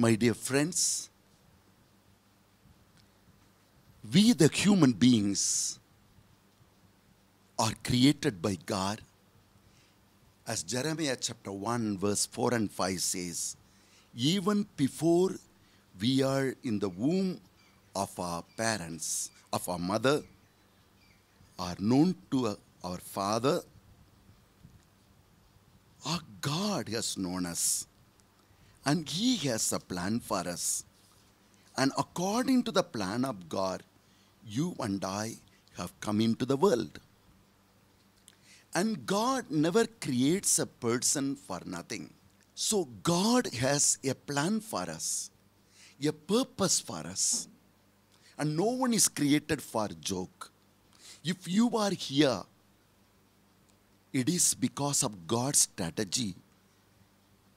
My dear friends, we the human beings are created by God. As Jeremiah chapter 1, verse 4 and 5 says, even before we are in the womb of our parents, of our mother, are known to our father, our God has known us. And He has a plan for us. And according to the plan of God, you and I have come into the world. And God never creates a person for nothing. So God has a plan for us, a purpose for us. And no one is created for joke. If you are here, it is because of God's strategy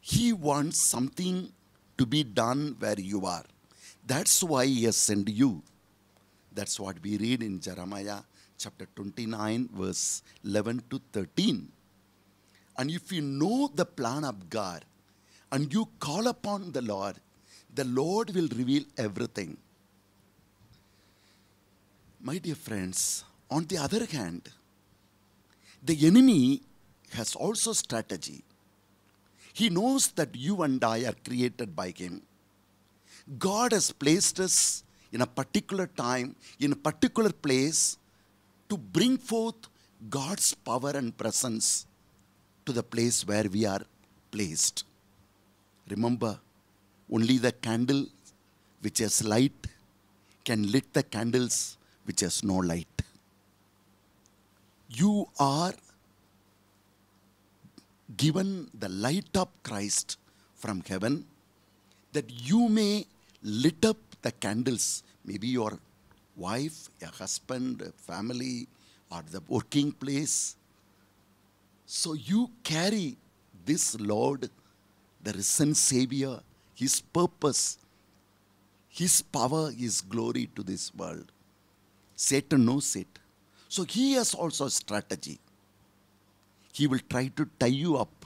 he wants something to be done where you are. That's why He has sent you. That's what we read in Jeremiah chapter 29, verse 11 to 13. And if you know the plan of God and you call upon the Lord, the Lord will reveal everything. My dear friends, on the other hand, the enemy has also strategy. He knows that you and I are created by Him. God has placed us in a particular time, in a particular place, to bring forth God's power and presence to the place where we are placed. Remember, only the candle which has light can lit the candles which has no light. You are given the light of Christ from heaven, that you may lit up the candles. Maybe your wife, your husband, family, or the working place. So you carry this Lord, the risen Savior, His purpose, His power, His glory to this world. Satan knows it. So he has also a strategy he will try to tie you up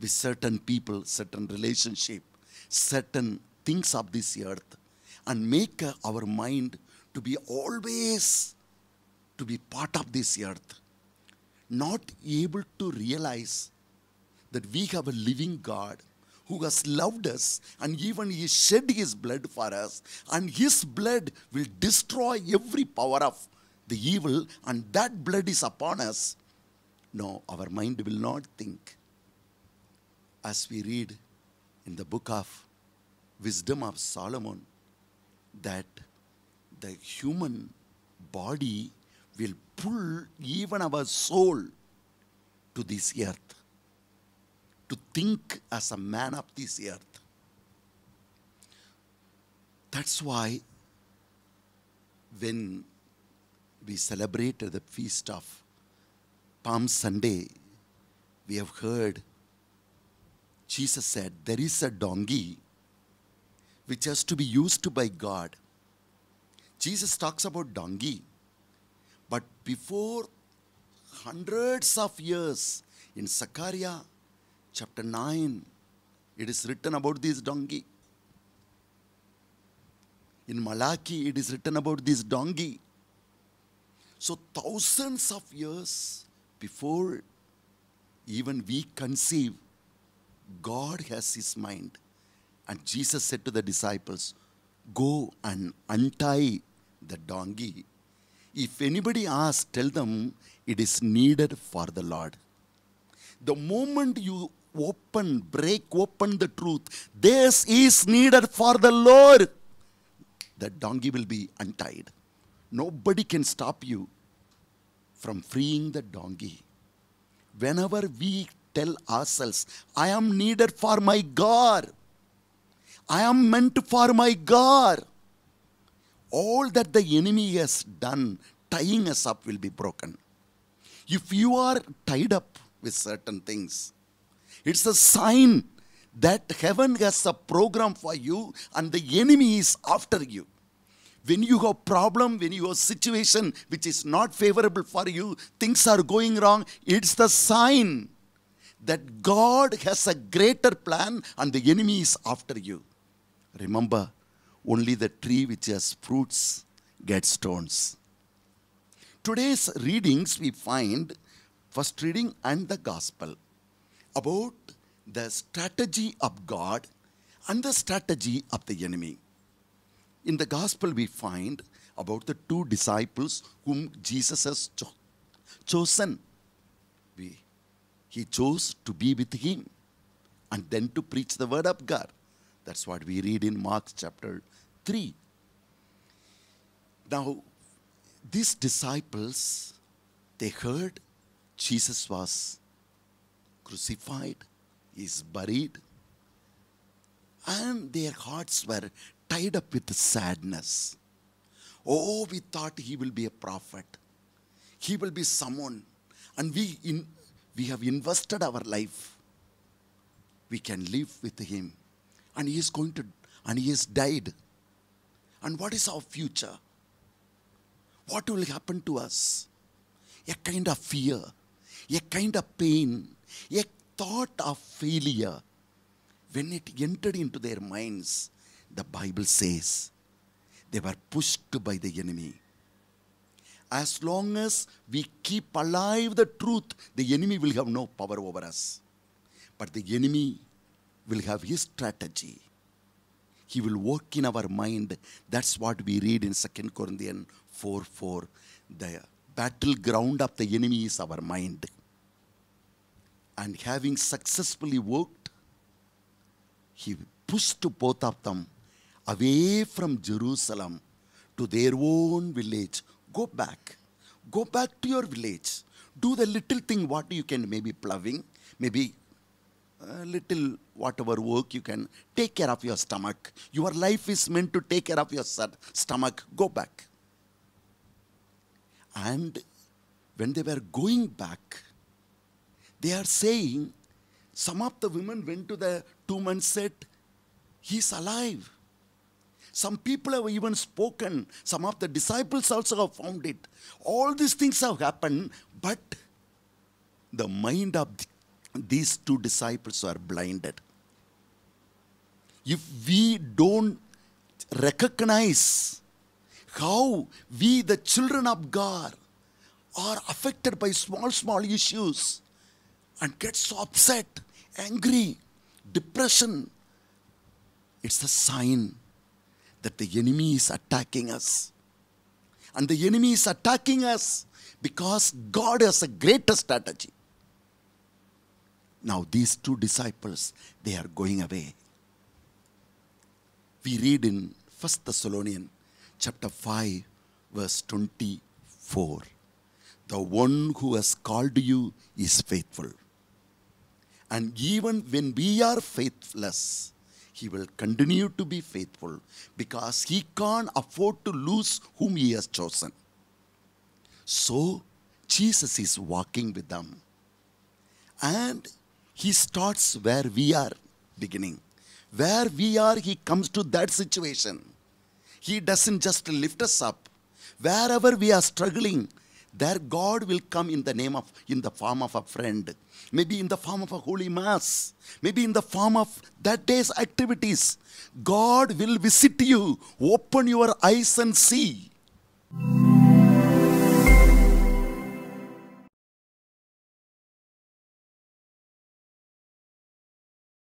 with certain people, certain relationship, certain things of this earth and make our mind to be always to be part of this earth. Not able to realize that we have a living God who has loved us and even he shed his blood for us and his blood will destroy every power of the evil and that blood is upon us no, our mind will not think. As we read in the book of Wisdom of Solomon, that the human body will pull even our soul to this earth, to think as a man of this earth. That's why when we celebrated the feast of Palm Sunday, we have heard Jesus said, There is a donkey which has to be used by God. Jesus talks about donkey, but before hundreds of years in Zechariah chapter 9, it is written about this donkey. In Malachi, it is written about this donkey. So, thousands of years before even we conceive, God has his mind. And Jesus said to the disciples, Go and untie the donkey. If anybody asks, tell them it is needed for the Lord. The moment you open, break open the truth, this is needed for the Lord, the donkey will be untied. Nobody can stop you from freeing the donkey. Whenever we tell ourselves, I am needed for my God, I am meant for my God, all that the enemy has done, tying us up, will be broken. If you are tied up with certain things, it's a sign that heaven has a program for you and the enemy is after you when you have problem when you have situation which is not favorable for you things are going wrong it's the sign that god has a greater plan and the enemy is after you remember only the tree which has fruits gets stones today's readings we find first reading and the gospel about the strategy of god and the strategy of the enemy in the gospel, we find about the two disciples whom Jesus has cho chosen. We, he chose to be with him and then to preach the word of God. That's what we read in Mark chapter 3. Now, these disciples, they heard Jesus was crucified, is buried, and their hearts were tied up with sadness. Oh, we thought he will be a prophet. He will be someone. And we, in, we have invested our life. We can live with him. And he is going to, and he has died. And what is our future? What will happen to us? A kind of fear, a kind of pain, a thought of failure when it entered into their minds the Bible says they were pushed by the enemy. As long as we keep alive the truth, the enemy will have no power over us. But the enemy will have his strategy. He will work in our mind. That's what we read in 2 Corinthians 4 4. The battleground of the enemy is our mind. And having successfully worked, he pushed both of them away from Jerusalem to their own village. Go back. Go back to your village. Do the little thing what you can, maybe ploughing, maybe a little whatever work you can. Take care of your stomach. Your life is meant to take care of your stomach. Go back. And when they were going back, they are saying, some of the women went to the tomb and said, He's alive. Some people have even spoken. Some of the disciples also have found it. All these things have happened, but the mind of these two disciples are blinded. If we don't recognize how we, the children of God, are affected by small, small issues and get so upset, angry, depression, it's a sign that the enemy is attacking us. And the enemy is attacking us because God has a greater strategy. Now, these two disciples, they are going away. We read in 1 Thessalonians chapter 5, verse 24. The one who has called you is faithful. And even when we are faithless, he will continue to be faithful because he can't afford to lose whom he has chosen. So Jesus is walking with them. And he starts where we are beginning. Where we are, he comes to that situation. He doesn't just lift us up. Wherever we are struggling, their God will come in the name of, in the form of a friend, maybe in the form of a holy mass, maybe in the form of that day's activities. God will visit you. Open your eyes and see.